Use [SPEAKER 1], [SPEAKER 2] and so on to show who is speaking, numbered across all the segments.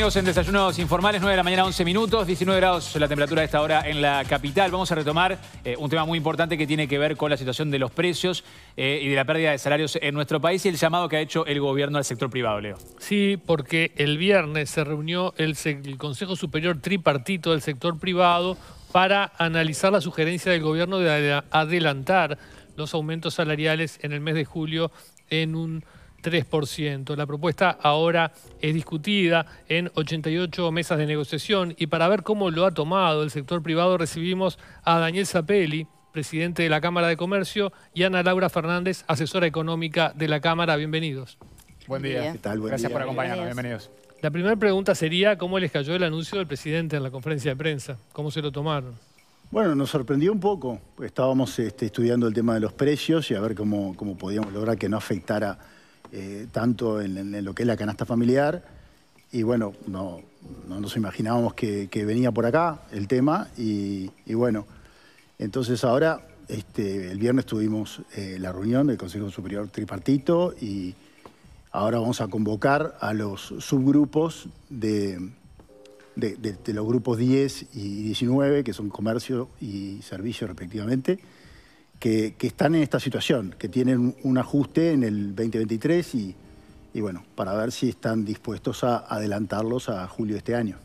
[SPEAKER 1] en Desayunos Informales, 9 de la mañana, 11 minutos, 19 grados la temperatura de esta hora en la capital. Vamos a retomar eh, un tema muy importante que tiene que ver con la situación de los precios eh, y de la pérdida de salarios en nuestro país y el llamado que ha hecho el gobierno al sector privado, Leo.
[SPEAKER 2] Sí, porque el viernes se reunió el Consejo Superior Tripartito del Sector Privado para analizar la sugerencia del gobierno de adelantar los aumentos salariales en el mes de julio en un 3%. La propuesta ahora es discutida en 88 mesas de negociación y para ver cómo lo ha tomado el sector privado recibimos a Daniel Zapelli, presidente de la Cámara de Comercio, y Ana Laura Fernández, asesora económica de la Cámara. Bienvenidos.
[SPEAKER 3] Buen día. Gracias por acompañarnos. Bienvenidos.
[SPEAKER 2] La primera pregunta sería cómo les cayó el anuncio del presidente en la conferencia de prensa. ¿Cómo se lo tomaron?
[SPEAKER 3] Bueno, nos sorprendió un poco. Estábamos este, estudiando el tema de los precios y a ver cómo, cómo podíamos lograr que no afectara eh, tanto en, lo que es la canasta familiar. Y bueno, no, nos imaginábamos que, venía por acá el tema. Y, bueno, entonces ahora, este, el viernes tuvimos eh, la reunión del Consejo Superior Tripartito y ahora vamos a convocar a los subgrupos de los grupos 10 y 19, que son comercio y servicio respectivamente que, están en esta situación, que tienen un ajuste en el 2023 y, bueno, para ver si están dispuestos a adelantarlos a julio de este año.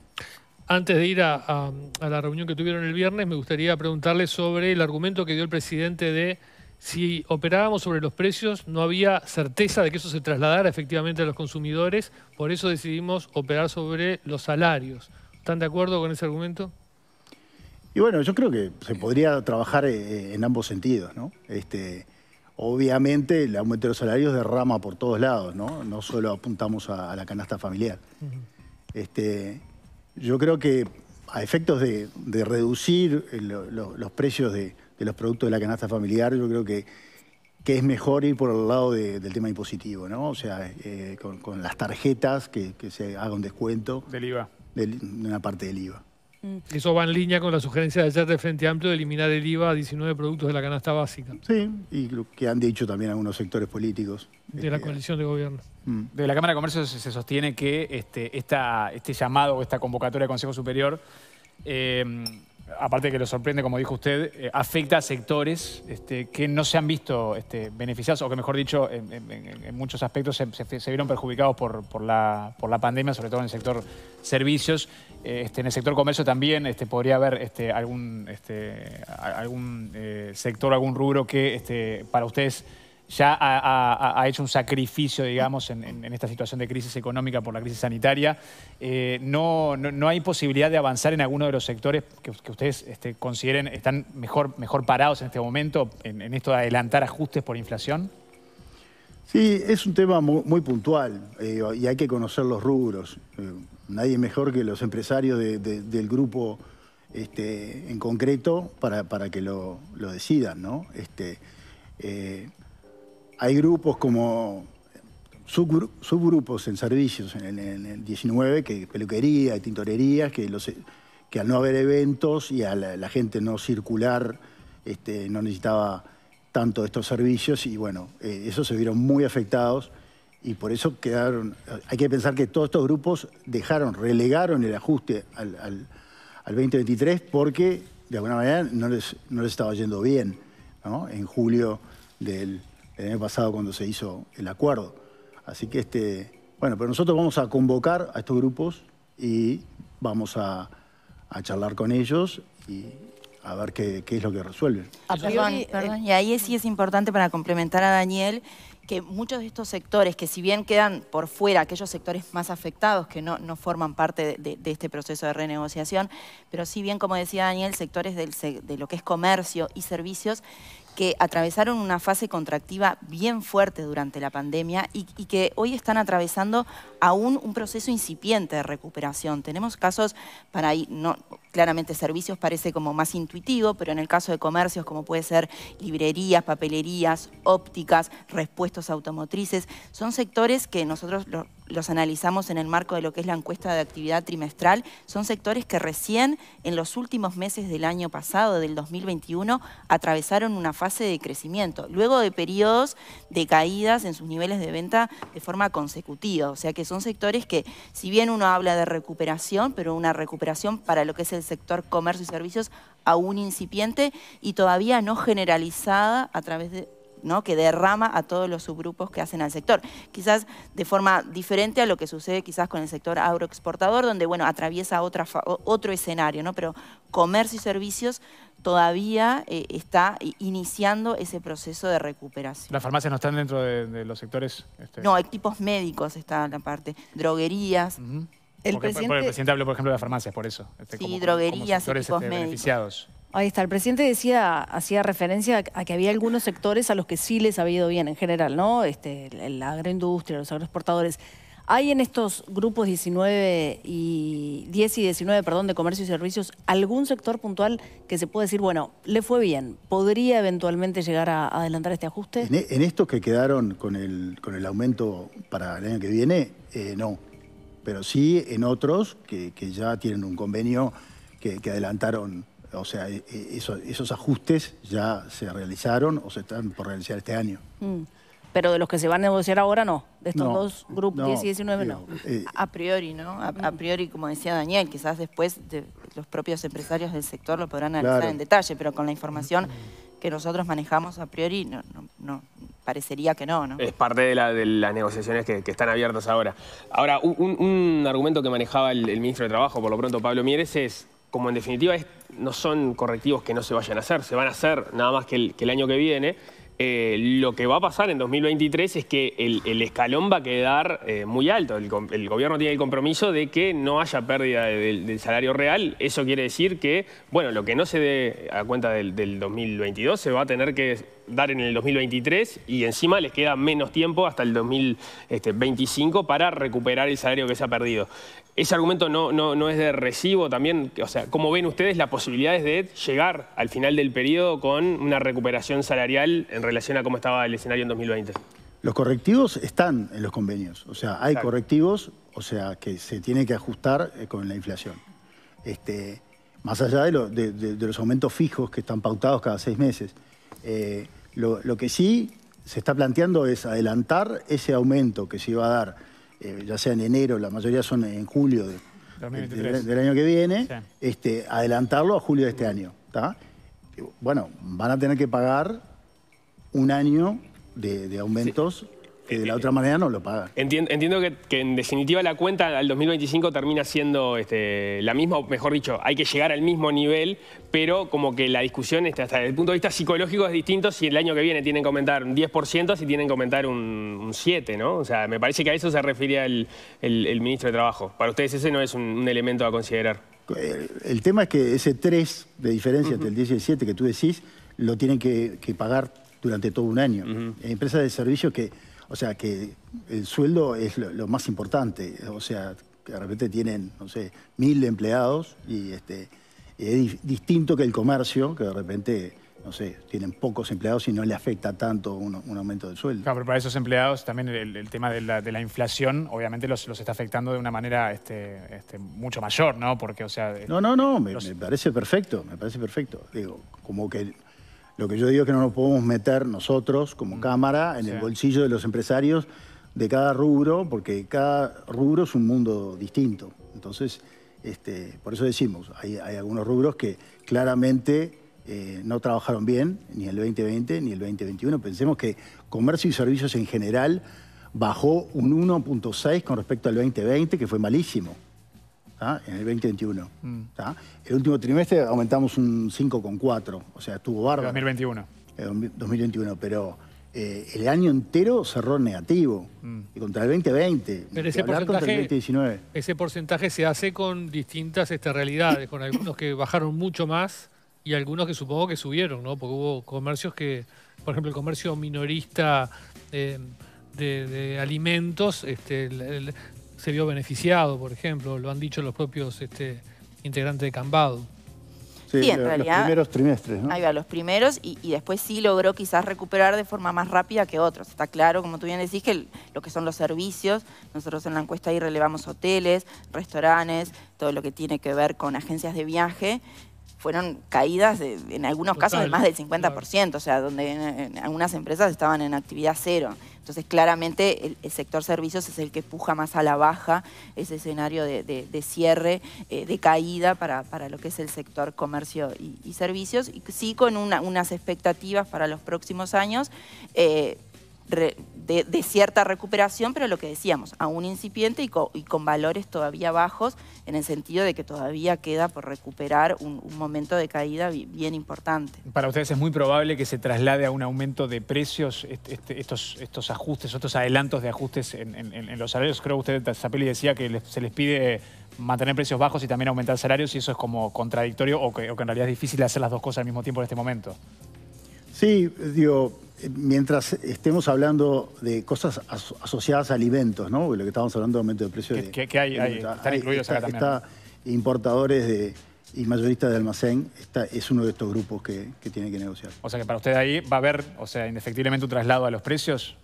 [SPEAKER 2] Antes de ir a, la reunión que tuvieron el viernes, me gustaría preguntarle sobre el argumento que dio el presidente de si operábamos sobre los precios, no había certeza de que eso se trasladara efectivamente a los consumidores, por eso decidimos operar sobre los salarios. ¿Están de acuerdo con ese argumento?
[SPEAKER 3] Y bueno, yo creo que se podría trabajar eh, eh, en ambos sentidos, ¿no? Este, obviamente el aumento de los salarios derrama por todos lados, ¿no? No solo apuntamos a, la canasta familiar. Este, yo creo que a efectos de, reducir eh, los precios de, los productos de la canasta familiar, yo creo que, que es mejor ir por el lado del tema impositivo, ¿no? O sea, con, las tarjetas, que, que, se haga un descuento. Del IVA. De, una parte del IVA.
[SPEAKER 2] Mm. Eso va en línea con la sugerencia de ayer de Frente Amplio de eliminar el IVA a 19 productos de la canasta básica. Sí,
[SPEAKER 3] y lo que han dicho también algunos sectores políticos.
[SPEAKER 1] De este, la coalición de gobierno. Mm. De la Cámara de Comercio se sostiene que este, este llamado, esta convocatoria del Consejo Superior... Eh, aparte de que lo sorprende, como dijo usted, eh, afecta a sectores este, que no se han visto este, beneficiados, o que mejor dicho, en, muchos aspectos se, vieron perjudicados por, la, pandemia, sobre todo en el sector servicios. Eh, este, en el sector comercio también este, podría haber algún, eh, sector, algún rubro que para ustedes ya ha, hecho un sacrificio, digamos, en, esta situación de crisis económica por la crisis sanitaria. Eh, no, hay posibilidad de avanzar en alguno de los sectores que, ustedes este, consideren están mejor, mejor parados en este momento, en, esto de adelantar ajustes por inflación?
[SPEAKER 3] Sí, es un tema muy, puntual eh, y hay que conocer los rubros. Eh, nadie mejor que los empresarios del grupo este, en concreto para, que lo, decidan, ¿no? Este, hay grupos como subgrupos en servicios en el, 19, que peluquería y tintorerías, que, al no haber eventos y a la, gente no circular, este, no necesitaba tanto de estos servicios y bueno, eh, esos se vieron muy afectados y por eso quedaron, hay que pensar que todos estos grupos dejaron, relegaron el ajuste al, 2023 porque de alguna manera no les, no les estaba yendo bien en julio del el año pasado cuando se hizo el acuerdo. Así que, este, bueno, pero nosotros vamos a convocar a estos grupos y vamos a, charlar con ellos y a ver qué, es lo que resuelven.
[SPEAKER 4] Eh, perdón, y ahí sí es importante para complementar a Daniel que muchos de estos sectores, que si bien quedan por fuera aquellos sectores más afectados que no, no forman parte de, este proceso de renegociación, pero si bien, como decía Daniel, sectores de lo que es comercio y servicios, que atravesaron una fase contractiva bien fuerte durante la pandemia y, que hoy están atravesando aún un proceso incipiente de recuperación. Tenemos casos para ir, no, Claramente servicios parece como más intuitivo, pero en el caso de comercios como puede ser librerías, papelerías, ópticas, respuestos automotrices, son sectores que nosotros los, analizamos en el marco de lo que es la encuesta de actividad trimestral, son sectores que recién en los últimos meses del año pasado, del 2021, atravesaron una fase de crecimiento, luego de periodos de caídas en sus niveles de venta de forma consecutiva. O sea que son sectores que, si bien uno habla de recuperación, pero una recuperación para lo que es el sector comercio y servicios aún incipiente y todavía no generalizada a través de ¿no? que derrama a todos los subgrupos que hacen al sector. Quizás de forma diferente a lo que sucede quizás con el sector agroexportador, donde bueno, atraviesa otra, otro escenario, ¿no? pero comercio y servicios todavía eh, está iniciando ese proceso de recuperación.
[SPEAKER 1] ¿Las farmacias no están dentro de, los sectores? Este? no hay
[SPEAKER 4] tipos médicos está la parte, droguerías
[SPEAKER 1] el, presidente, el presidente habló, por ejemplo, de las farmacias, por eso. Este, sí, droguerías, y sectores, este,
[SPEAKER 4] Ahí está, el presidente decía, hacía referencia a que había algunos sectores a los que sí les había ido bien en general, ¿no? Este, la agroindustria, los agroexportadores. ¿Hay en estos grupos 19
[SPEAKER 3] y
[SPEAKER 4] 10 y 19, perdón, de comercio y servicios algún sector puntual que se pueda decir, bueno, le fue bien, podría eventualmente llegar a adelantar este ajuste? En,
[SPEAKER 3] e, estos que quedaron con el, con el aumento para el año que viene, eh, no pero sí en otros que, ya tienen un convenio que, adelantaron, o sea, e, e, esos ajustes ya se realizaron o se están por realizar este año.
[SPEAKER 4] Mm. Pero de los que se van a negociar ahora no, de estos dos grupos 10 y 19 no. Eh, a priori, ¿no? A, priori, como decía Daniel, quizás después de los propios empresarios del sector lo podrán analizar en detalle, pero con la información que nosotros manejamos a priori no parecería que no, ¿no?
[SPEAKER 5] Es parte de, las negociaciones que, están abiertas ahora. Ahora, un, argumento que manejaba el, ministro de Trabajo, por lo pronto Pablo Mieres, es como en definitiva no son correctivos que no se vayan a hacer, se van a hacer nada más que el, año que viene. Eh, lo que va a pasar en 2023 es que el, escalón va a quedar eh, muy alto. El, gobierno tiene el compromiso de que no haya pérdida del salario real. Eso quiere decir que, bueno, lo que no se dé a cuenta del 2022 se va a tener que dar en el 2023 y encima les queda menos tiempo hasta el 2025 para recuperar el salario que se ha perdido. Ese argumento no, no, es de recibo también, o sea, ¿cómo ven ustedes las posibilidades de llegar al final del periodo con una recuperación salarial en relación a cómo estaba el escenario en 2020? Los
[SPEAKER 3] correctivos están en los convenios, o sea, hay correctivos, o sea, que se tiene que ajustar eh, con la inflación. Este, más allá de, de, los aumentos fijos que están pautados cada seis meses. Eh, lo, que sí se está planteando es adelantar ese aumento que se iba a dar, eh, ya sea en enero, la mayoría son en julio Del, año que viene, este, adelantarlo a julio de este año. Bueno, van a tener que pagar un año de, aumentos. ...que de la eh, otra manera no lo paga.
[SPEAKER 5] Entiendo, que, en definitiva la cuenta al 2025 termina siendo este, la misma, mejor dicho, hay que llegar al mismo nivel, pero como que la discusión este, hasta desde el punto de vista psicológico es distinto si el año que viene tienen que aumentar un 10%, si tienen que aumentar un, 7%, ¿no? O sea, me parece que a eso se refería el, ministro de Trabajo. Para ustedes ese no es un, elemento a considerar.
[SPEAKER 3] Eh, el, tema es que ese 3 de diferencia entre el 10 y el 7 que tú decís, lo tienen que, pagar durante todo un año. Empresas de servicios que o sea que el sueldo es lo, más importante. O sea, que de repente tienen, no sé, mil empleados y este, es distinto que el comercio, que de repente no sé, tienen pocos empleados y no le afecta tanto un, aumento del sueldo. Claro, pero para esos
[SPEAKER 1] empleados también el, tema de la, inflación obviamente los, está afectando de una manera este, este, mucho mayor, ¿no? Porque, o sea... No, no, no,
[SPEAKER 3] me, me, parece perfecto, me parece perfecto. Digo, como que lo que yo digo es que no nos podemos meter nosotros como mm. Cámara en el bolsillo de los empresarios de cada rubro, porque cada rubro es un mundo distinto. Entonces, este, por eso decimos, hay, algunos rubros que claramente eh, no trabajaron bien, ni el 2020 ni el 2021. Pensemos que comercio y servicios en general bajó un 1.6 con respecto al 2020, que fue malísimo en el 2021. Mm. El último trimestre aumentamos un 5,4, o sea, estuvo bárbaro. 2021. 2021, eh, pero eh, el año entero cerró negativo. Mm. Y contra el 2020. Pero ese porcentaje, 2019.
[SPEAKER 2] Ese porcentaje se hace con distintas este, realidades, con algunos que bajaron mucho más y algunos que supongo que subieron, ¿no? Porque hubo comercios que, por ejemplo, el comercio minorista eh, de, alimentos, este, se vio beneficiado, por ejemplo, lo han dicho los propios este, integrantes de Cambado.
[SPEAKER 3] Sí, en realidad, los primeros trimestres, ¿no? Ahí
[SPEAKER 4] va, los primeros y, después sí logró quizás recuperar de forma más rápida que otros. Está claro, como tú bien decís, que lo que son los servicios, nosotros en la encuesta ahí relevamos hoteles, restaurantes, todo lo que tiene que ver con agencias de viaje, fueron caídas en algunos casos de más del 50%, o sea, donde algunas empresas estaban en actividad cero. Entonces, claramente, el, sector servicios es el que puja más a la baja ese escenario de, cierre, eh, de caída para, lo que es el sector comercio y, servicios, y sí con unas expectativas para los próximos años. Eh, de, cierta recuperación, pero lo que decíamos, aún incipiente y con, valores todavía bajos, en el sentido de que todavía queda por recuperar un, momento de caída bien importante.
[SPEAKER 1] Para ustedes es muy probable que se traslade a un aumento de precios este, este, estos, estos ajustes, estos adelantos de ajustes en, los salarios. Creo que usted, Zapelli, decía que se les pide mantener precios bajos y también aumentar salarios y eso es como contradictorio o que, o que en realidad es difícil hacer las dos cosas al mismo tiempo en este momento.
[SPEAKER 3] Sí, digo, eh, mientras estemos hablando de cosas asociadas a alimentos, ¿no? Lo que estábamos hablando de aumento de precios. hay, están incluidos acá también. Está importadores de, y mayoristas de almacén está, es uno de estos grupos que, que tiene que negociar.
[SPEAKER 1] O sea que para usted ahí va a haber, o sea, indefectiblemente un traslado a los precios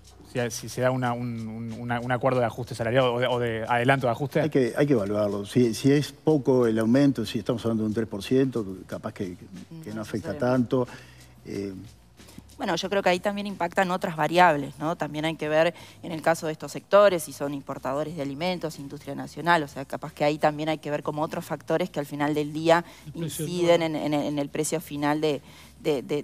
[SPEAKER 1] si, se da una, un, acuerdo de ajuste salarial o de, adelanto de
[SPEAKER 3] ajuste? Hay que, hay que evaluarlo. Si, es poco el aumento, si estamos hablando de un 3%, capaz que, no afecta tanto. Eh,
[SPEAKER 4] bueno, yo creo que ahí también impactan otras variables, ¿no? También hay que ver en el caso de estos sectores, si son importadores de alimentos, industria nacional, o sea, capaz que ahí también hay que ver como otros factores que al final del día inciden en, el precio final de,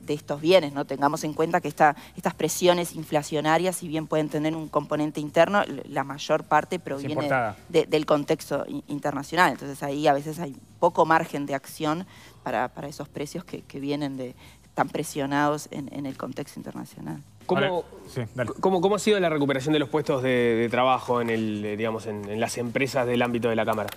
[SPEAKER 4] estos bienes. ¿no? Tengamos en cuenta que estas presiones inflacionarias, si bien pueden tener un componente interno, la mayor parte proviene del contexto internacional. Entonces ahí a veces hay poco margen de acción para, esos precios que vienen de, tan presionados en, el contexto internacional.
[SPEAKER 5] ¿Cómo, ¿cómo, ha sido la recuperación de los puestos de, trabajo en, el, digamos, en las empresas del ámbito de la Cámara?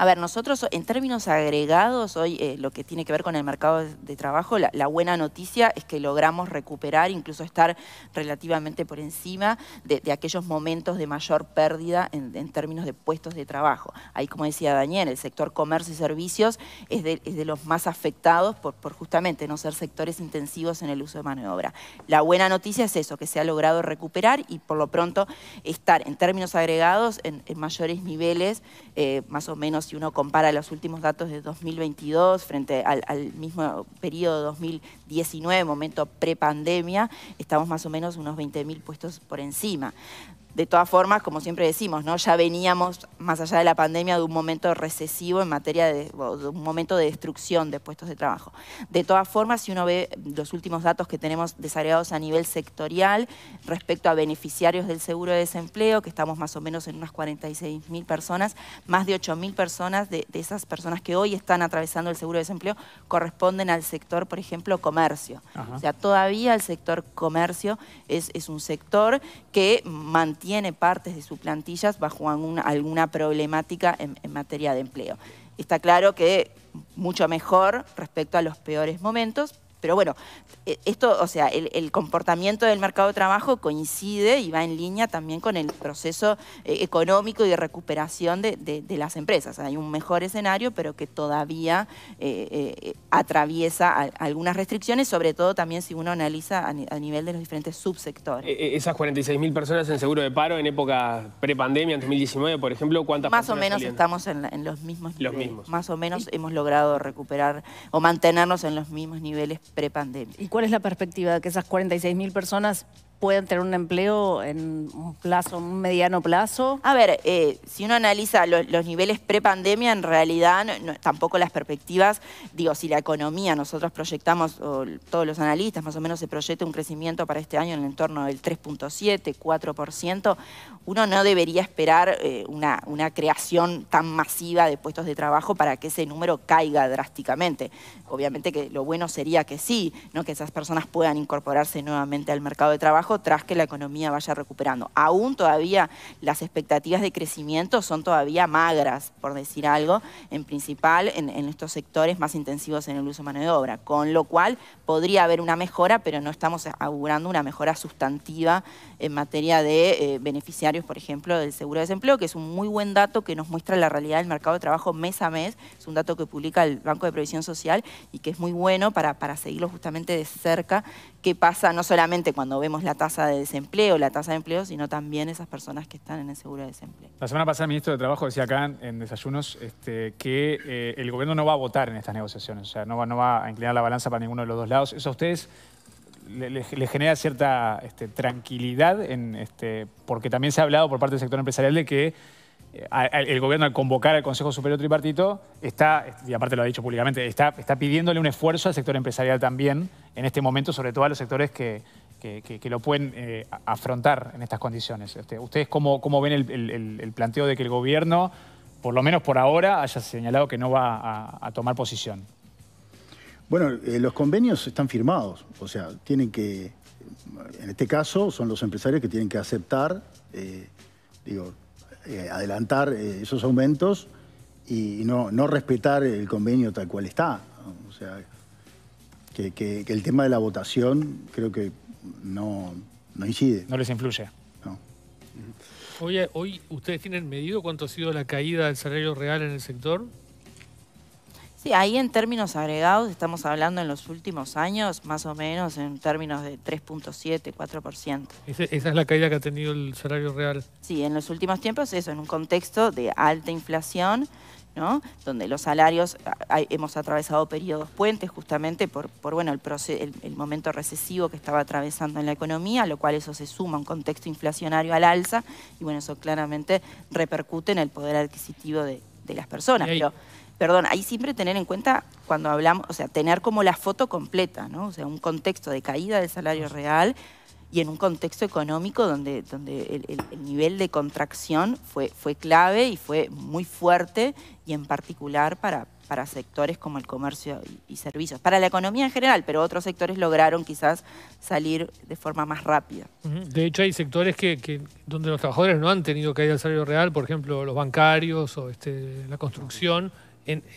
[SPEAKER 4] A ver, nosotros en términos agregados, hoy eh, lo que tiene que ver con el mercado de trabajo, la, buena noticia es que logramos recuperar, incluso estar relativamente por encima de, aquellos momentos de mayor pérdida en, términos de puestos de trabajo. Ahí, como decía Daniel, el sector comercio y servicios es de, los más afectados por, justamente no ser sectores intensivos en el uso de mano La buena noticia es eso, que se ha logrado recuperar y por lo pronto estar en términos agregados en, mayores niveles, eh, más o menos si uno compara los últimos datos de 2022 frente al, mismo periodo 2019, momento prepandemia, estamos más o menos unos 20.000 puestos por encima. De todas formas, como siempre decimos, ¿no? ya veníamos, más allá de la pandemia, de un momento recesivo en materia de, un momento de destrucción de puestos de trabajo. De todas formas, si uno ve los últimos datos que tenemos desagregados a nivel sectorial respecto a beneficiarios del seguro de desempleo, que estamos más o menos en unas 46.000 personas, más de 8.000 personas de, esas personas que hoy están atravesando el seguro de desempleo corresponden al sector, por ejemplo, comercio. O sea, todavía el sector comercio es, es un sector que mantiene tiene partes de sus plantillas bajo alguna, problemática en materia de empleo. Está claro que mucho mejor respecto a los peores momentos, pero bueno, e, esto, o sea, el, comportamiento del mercado de trabajo coincide y va en línea también con el proceso eh, económico y de recuperación de, las empresas. Hay un mejor escenario, pero que todavía eh, eh, atraviesa algunas restricciones, sobre todo también si uno analiza a, nivel de los diferentes subsectores.
[SPEAKER 5] E, e, esas 46.000 personas en seguro de paro en época prepandemia, en 2019, por ejemplo, ¿cuántas Más o menos estamos
[SPEAKER 4] en, los mismos Mismos. Más o menos hemos logrado recuperar o mantenernos en los mismos niveles prepandemia. ¿Y cuál es la perspectiva de que esas 46.000 personas ¿Pueden tener un empleo en un plazo, un mediano plazo? A ver, eh, si uno analiza los niveles pre-pandemia, en realidad tampoco las perspectivas, digo, si la economía, nosotros proyectamos, todos los analistas más o menos se proyecta un crecimiento para este año en el entorno del 3.7, 4%, uno no debería esperar eh, una, una creación tan masiva de puestos de trabajo para que ese número caiga drásticamente. Obviamente que lo bueno sería que sí, ¿no? que esas personas puedan incorporarse nuevamente al mercado de trabajo tras que la economía vaya recuperando. Aún todavía las expectativas de crecimiento son todavía magras, por decir algo, en principal en, estos sectores más intensivos en el uso de mano de obra, con lo cual podría haber una mejora, pero no estamos augurando una mejora sustantiva en materia de eh, beneficiarios, por ejemplo, del seguro de desempleo, que es un muy buen dato que nos muestra la realidad del mercado de trabajo mes a mes, es un dato que publica el Banco de Previsión Social y que es muy bueno para, para seguirlo justamente de cerca qué pasa no solamente cuando vemos la tasa de desempleo, la tasa de empleo, sino también esas personas que están en el seguro de desempleo.
[SPEAKER 1] La semana pasada el ministro de Trabajo decía acá en, Desayunos este, que eh, el gobierno no va a votar en estas negociaciones, o sea, no va, a inclinar la balanza para ninguno de los dos lados. ¿Eso a ustedes les le genera cierta este, tranquilidad? Este, porque también se ha hablado por parte del sector empresarial de que el gobierno al convocar al Consejo Superior Tripartito está, y aparte lo ha dicho públicamente, está, está pidiéndole un esfuerzo al sector empresarial también en este momento, sobre todo a los sectores que, lo pueden eh, afrontar en estas condiciones. Este, ¿Ustedes cómo, cómo ven el, planteo de que el gobierno, por lo menos por ahora, haya señalado que no va a, tomar posición?
[SPEAKER 3] Bueno, eh, los convenios están firmados, o sea, tienen que, en este caso, son los empresarios que tienen que aceptar, eh, digo, eh, adelantar eh, esos aumentos y no, no respetar el convenio tal cual está. O sea, que, que, el tema de la votación creo que no, no incide.
[SPEAKER 1] No les influye.
[SPEAKER 2] Oye, hoy ustedes tienen medido cuánto ha sido la caída del salario real en el sector.
[SPEAKER 4] Sí, ahí en términos agregados estamos hablando en los últimos años, más o menos en términos de 3.7, 4%.
[SPEAKER 2] Esa, es la caída que ha tenido el salario real. Sí, en los
[SPEAKER 4] últimos tiempos, eso, en un contexto de alta inflación, ¿no? donde los salarios, ah, hemos atravesado periodos puentes justamente por, por bueno, el, momento recesivo que estaba atravesando en la economía, lo cual eso se suma a un contexto inflacionario al alza, y bueno, eso claramente repercute en el poder adquisitivo de, de las personas. Pero perdón, ahí siempre tener en cuenta cuando hablamos, o sea, tener como la foto completa, ¿no? O sea, un contexto de caída del salario real y en un contexto económico donde, donde el, nivel de contracción fue, fue clave y fue muy fuerte y en particular para, sectores como el comercio y, servicios, para la economía en general, pero otros sectores lograron quizás salir de forma más rápida.
[SPEAKER 2] De hecho, hay sectores que, que donde los trabajadores no han tenido caída del salario real, por ejemplo, los bancarios o este, la construcción.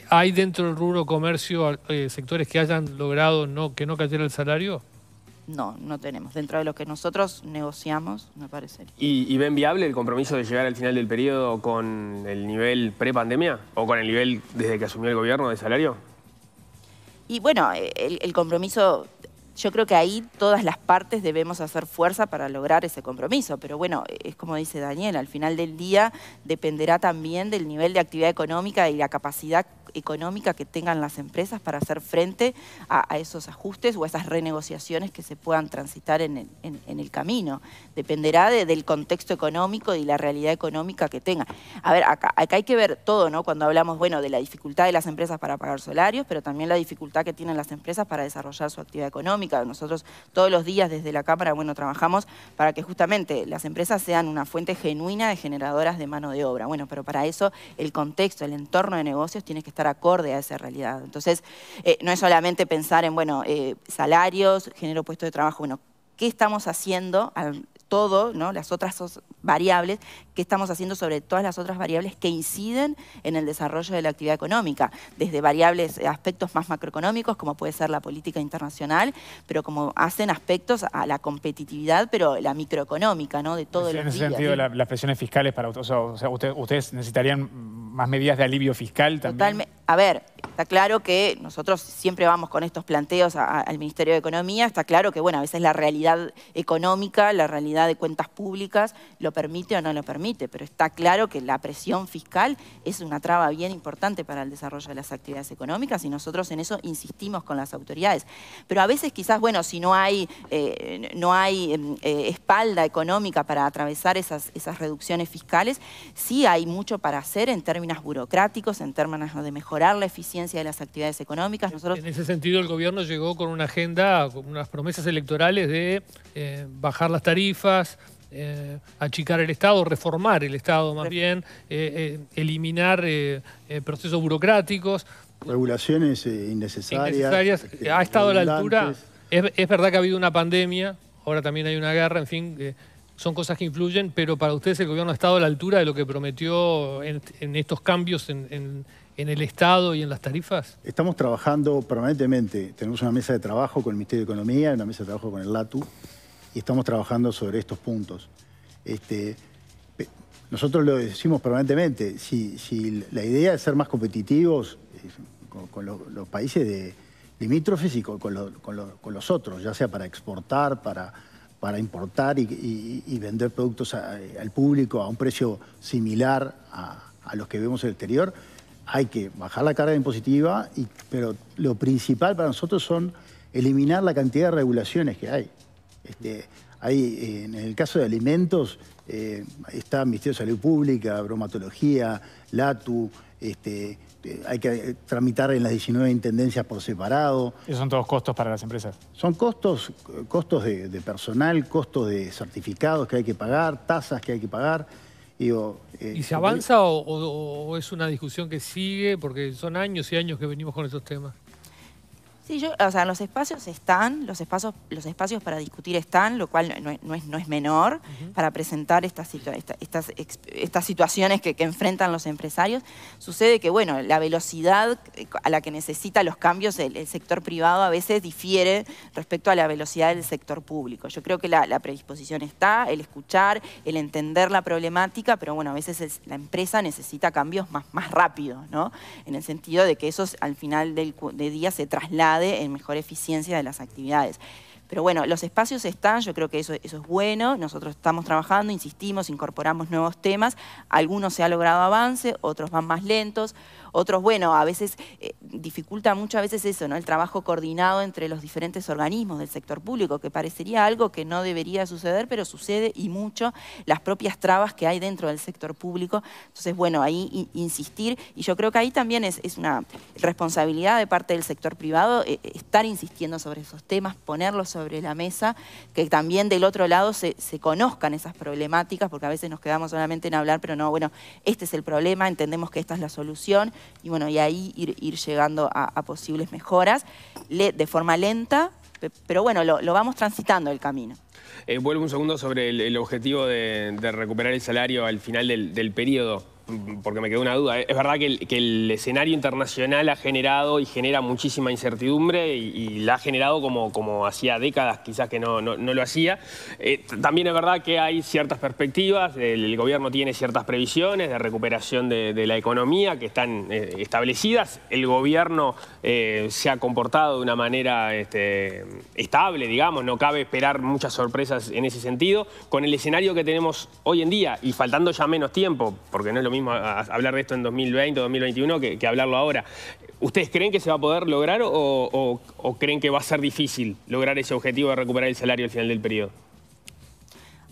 [SPEAKER 2] ¿hay dentro del rubro comercio eh, sectores que hayan logrado no, que no cayera el salario?
[SPEAKER 4] No, no tenemos. Dentro de lo que nosotros negociamos, me parece.
[SPEAKER 5] ¿Y, ven viable el compromiso de llegar al final del periodo con el nivel prepandemia ¿O con el nivel desde que asumió el gobierno de salario?
[SPEAKER 4] Y bueno, el compromiso yo creo que ahí todas las partes debemos hacer fuerza para lograr ese compromiso. Pero bueno, es como dice Daniel, al final del día dependerá también del nivel de actividad económica y la capacidad económica que tengan las empresas para hacer frente a, esos ajustes o a esas renegociaciones que se puedan transitar en el, camino. Dependerá del contexto económico y la realidad económica que tenga. A ver, acá, acá hay que ver todo, ¿no? Cuando hablamos, bueno, de la dificultad de las empresas para pagar salarios, pero también la dificultad que tienen las empresas para desarrollar su actividad económica. Nosotros todos los días desde la Cámara, bueno, trabajamos para que justamente las empresas sean una fuente genuina de generadoras de mano de obra. Bueno, pero para eso el contexto, el entorno de negocios tiene que estar acorde a esa realidad. Entonces, eh, no es solamente pensar en, bueno, eh, salarios, género puesto de trabajo, bueno, ¿qué estamos haciendo al todo, ¿no? las otras variables, que estamos haciendo sobre todas las otras variables que inciden en el desarrollo de la actividad económica, desde variables, eh, aspectos más macroeconómicos, como puede ser la política internacional, pero como hacen aspectos a la competitividad, pero la microeconómica, ¿no? de todo En ese sentido,
[SPEAKER 1] las presiones fiscales para o ustedes, ustedes necesitarían más medidas de alivio fiscal también. Totalmente
[SPEAKER 4] a ver, está claro que nosotros siempre vamos con estos planteos al Ministerio de Economía, está claro que, bueno, a veces la realidad económica, la realidad de cuentas públicas, lo permite o no lo permite, pero está claro que la presión fiscal es una traba bien importante para el desarrollo de las actividades económicas y nosotros en eso insistimos con las autoridades. Pero a veces quizás, bueno, si no hay, eh, no hay em, eh, espalda económica para atravesar esas, esas reducciones fiscales, sí hay mucho para hacer en términos burocráticos, en términos de mejor mejorar la eficiencia de las actividades económicas.
[SPEAKER 2] En ese sentido, el gobierno llegó con una agenda, con unas promesas electorales de eh, bajar las tarifas, eh, achicar el Estado, reformar el Estado más bien, eh, eliminar procesos burocráticos.
[SPEAKER 3] Regulaciones innecesarias.
[SPEAKER 2] Este, ha estado a la altura. Es, verdad que ha habido una pandemia, ahora también hay una guerra, en fin, son cosas que influyen, pero para ustedes el gobierno ha estado a la altura de lo que prometió en, estos cambios en en el Estado y en las tarifas?
[SPEAKER 3] Estamos trabajando permanentemente. Tenemos una mesa de trabajo con el Ministerio de Economía, una mesa de trabajo con el LATU, y estamos trabajando sobre estos puntos. Este, nosotros lo decimos permanentemente, si, la idea es ser más competitivos con, los, países de limítrofes y con, los otros, ya sea para exportar, para, importar y, vender productos al público a un precio similar a los que vemos en el exterior, hay que bajar la carga impositiva, pero lo principal para nosotros son eliminar la cantidad de regulaciones que hay. Este, hay eh, en el caso de alimentos, eh, está Ministerio de Salud Pública, Bromatología, LATU, este, eh, hay que tramitar en las 19 intendencias por separado.
[SPEAKER 1] ¿Y son todos costos para las empresas?
[SPEAKER 3] Son costos, costos de personal, costos de certificados que hay que pagar, tasas que hay que pagar. ¿Y eh, se avanza
[SPEAKER 2] o, es una discusión que sigue? Porque son años y años que venimos con esos temas.
[SPEAKER 4] Sí, yo, o sea, los espacios están, los espacios, los espacios para discutir están, lo cual no, es, menor para presentar estas, estas, estas situaciones que, enfrentan los empresarios. Sucede que, bueno, la velocidad a la que necesita los cambios el, sector privado a veces difiere respecto a la velocidad del sector público. Yo creo que la, predisposición está, el escuchar, el entender la problemática, pero bueno, a veces la empresa necesita cambios más, más rápidos, ¿no? En el sentido de que eso al final del, del día se traslada en mejor eficiencia de las actividades. Pero bueno, los espacios están, yo creo que eso, eso es bueno, nosotros estamos trabajando, insistimos, incorporamos nuevos temas, algunos se ha logrado avance, otros van más lentos, otros, bueno, a veces eh, dificulta mucho a veces eso, ¿no? El trabajo coordinado entre los diferentes organismos del sector público, que parecería algo que no debería suceder, pero sucede y mucho las propias trabas que hay dentro del sector público. Entonces, bueno, ahí insistir, y yo creo que ahí también es, una responsabilidad de parte del sector privado eh, estar insistiendo sobre esos temas, ponerlos sobre sobre la mesa, que también del otro lado se, se, conozcan esas problemáticas, porque a veces nos quedamos solamente en hablar, pero no, bueno, este es el problema, entendemos que esta es la solución, y bueno, y ahí ir, llegando a, posibles mejoras de forma lenta, pero bueno, lo, vamos transitando el camino.
[SPEAKER 5] Eh, vuelvo un segundo sobre el, objetivo de, recuperar el salario al final del, del periodo porque me quedó una duda, ¿eh? es verdad que el, escenario internacional ha generado y genera muchísima incertidumbre y, la ha generado como, como hacía décadas quizás que no, lo hacía. Eh, también es verdad que hay ciertas perspectivas, el, gobierno tiene ciertas previsiones de recuperación de, la economía que están eh, establecidas, el gobierno se ha comportado de una manera este, estable, digamos, no cabe esperar muchas sorpresas en ese sentido, con el escenario que tenemos hoy en día y faltando ya menos tiempo, porque no es lo mismo hablar de esto en 2020 o 2021 que, hablarlo ahora. ¿Ustedes creen que se va a poder lograr o creen que va a ser difícil lograr ese objetivo de recuperar el salario al final del periodo?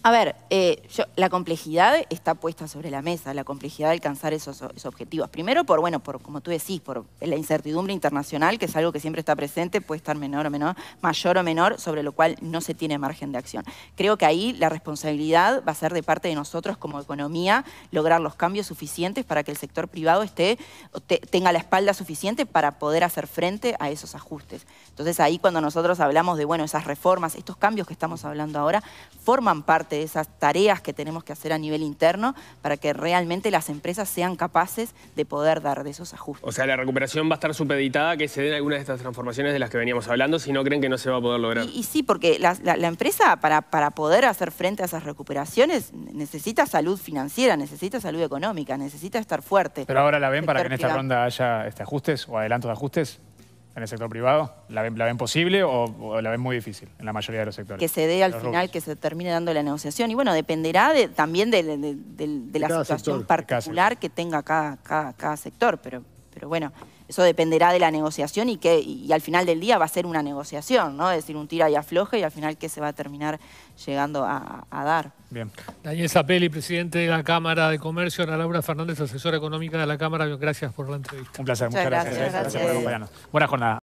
[SPEAKER 4] A ver, eh, la complejidad está puesta sobre la mesa, la complejidad de alcanzar esos, objetivos. Primero, por, bueno, por, como tú decís, por la incertidumbre internacional, que es algo que siempre está presente, puede estar menor o menor, mayor o menor, sobre lo cual no se tiene margen de acción. Creo que ahí la responsabilidad va a ser de parte de nosotros como economía lograr los cambios suficientes para que el sector privado esté, tenga la espalda suficiente para poder hacer frente a esos ajustes. Entonces ahí cuando nosotros hablamos de bueno, esas reformas, estos cambios que estamos hablando ahora, forman parte de esas tareas que tenemos que hacer a nivel interno para que realmente las empresas sean capaces de poder dar de esos ajustes.
[SPEAKER 5] O sea, la recuperación va a estar supeditada que se den algunas de estas transformaciones de las que veníamos hablando, si no creen que no se va a poder lograr.
[SPEAKER 4] Y, sí, porque la, empresa para, para poder hacer frente a esas recuperaciones necesita salud financiera, necesita salud económica, necesita estar fuerte. Pero ahora la ven para que en esta ronda
[SPEAKER 1] haya este ajustes o adelanto de ajustes en el sector privado? ¿La ven, la ven posible o, la ven muy difícil en la mayoría de los sectores? Que se dé al final,
[SPEAKER 4] que se termine dando la negociación. Y bueno, dependerá de, también de, la situación particular que tenga cada, sector. Pero, pero bueno, eso dependerá de la negociación y, que, y al final del día va a ser una negociación, ¿no? Es decir, un tira y afloje y al final qué se va a terminar llegando a, dar.
[SPEAKER 2] Bien. Daniel Zapelli, presidente de la Cámara de Comercio, Ana Laura Fernández, asesora económica de la Cámara. Gracias por la entrevista. Un placer, muchas, gracias. Gracias,
[SPEAKER 3] gracias. por acompañarnos.
[SPEAKER 2] Buena jornada.